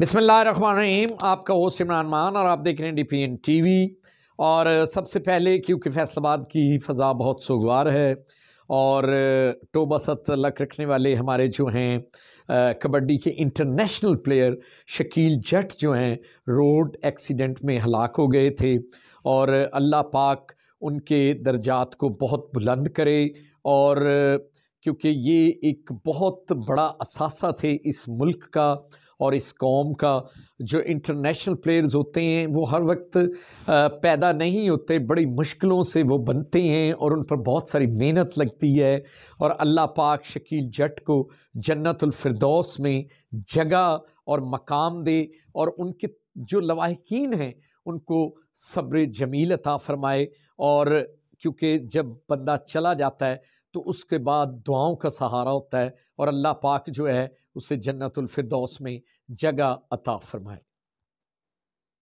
बिसमीम आपका होस्ट इमरान मान और आप देख रहे हैं D P N T V और सबसे पहले क्योंकि फैसलाबाद की फ़ज़ा बहुत सुगवार है और टोबा सत लक रखने वाले हमारे जो हैं कबड्डी के इंटरनेशनल प्लेयर शकील जट जो हैं रोड एक्सीडेंट में हलाक हो गए थे और अल्लाह पाक उनके दर्जात को बहुत बुलंद करे और क्योंकि ये एक बहुत बड़ा असासा थे इस मुल्क का और इस कौम का जो इंटरनेशनल प्लेयर्स होते हैं वो हर वक्त पैदा नहीं होते बड़ी मुश्किलों से वो बनते हैं और उन पर बहुत सारी मेहनत लगती है और अल्लाह पाक शकील जट को जन्नतफरदौस में जगह और मकाम दे और उनके जो लवाहकिन हैं उनको सब्र जमील अता फ़रमाए और क्योंकि जब बंदा चला जाता है तो उसके बाद दुआओं का सहारा होता है और अल्लाह पाक जो है उसे फिरदौस में जगह अता फरमाए